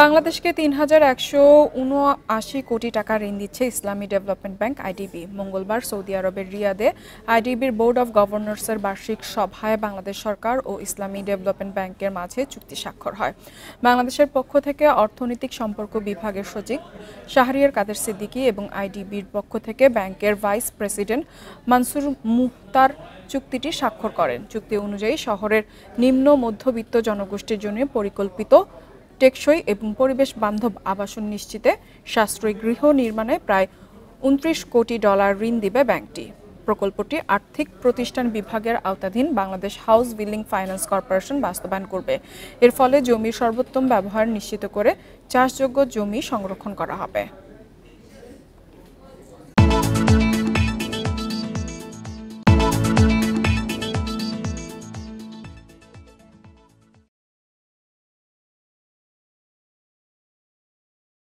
বাংলাদেশকে তিন হাজার একশো উনআশি কোটি টাকা ঋণ দিচ্ছে ইসলামী ডেভেলপমেন্ট ব্যাংক আইডিবি মঙ্গলবার সৌদি আরবের রিয়াদে আইডিবির বোর্ড অব গভর্নর্সের বার্ষিক সভায় বাংলাদেশ সরকার ও ইসলামী ডেভেলপমেন্ট ব্যাংকের মাঝে চুক্তি স্বাক্ষর হয় বাংলাদেশের পক্ষ থেকে অর্থনৈতিক সম্পর্ক বিভাগের সচিব শাহরিয়ার কাদের সিদ্দিকি এবং আইডিবির পক্ষ থেকে ব্যাংকের ভাইস প্রেসিডেন্ট মানসুর মুক্তার চুক্তিটি স্বাক্ষর করেন চুক্তি অনুযায়ী শহরের নিম্ন মধ্যবিত্ত জনগোষ্ঠীর জন্য পরিকল্পিত টেকসই এবং পরিবেশ বান্ধব আবাসন নিশ্চিতে সাশ্রয়ী গৃহ নির্মাণে প্রায় উনত্রিশ কোটি ডলার ঋণ দিবে ব্যাংকটি প্রকল্পটি আর্থিক প্রতিষ্ঠান বিভাগের আওতাধীন Bangladesh house building finance corporation বাস্তবায়ন করবে এর ফলে জমির সর্বোত্তম ব্যবহার নিশ্চিত করে চাষযোগ্য জমি সংরক্ষণ করা হবে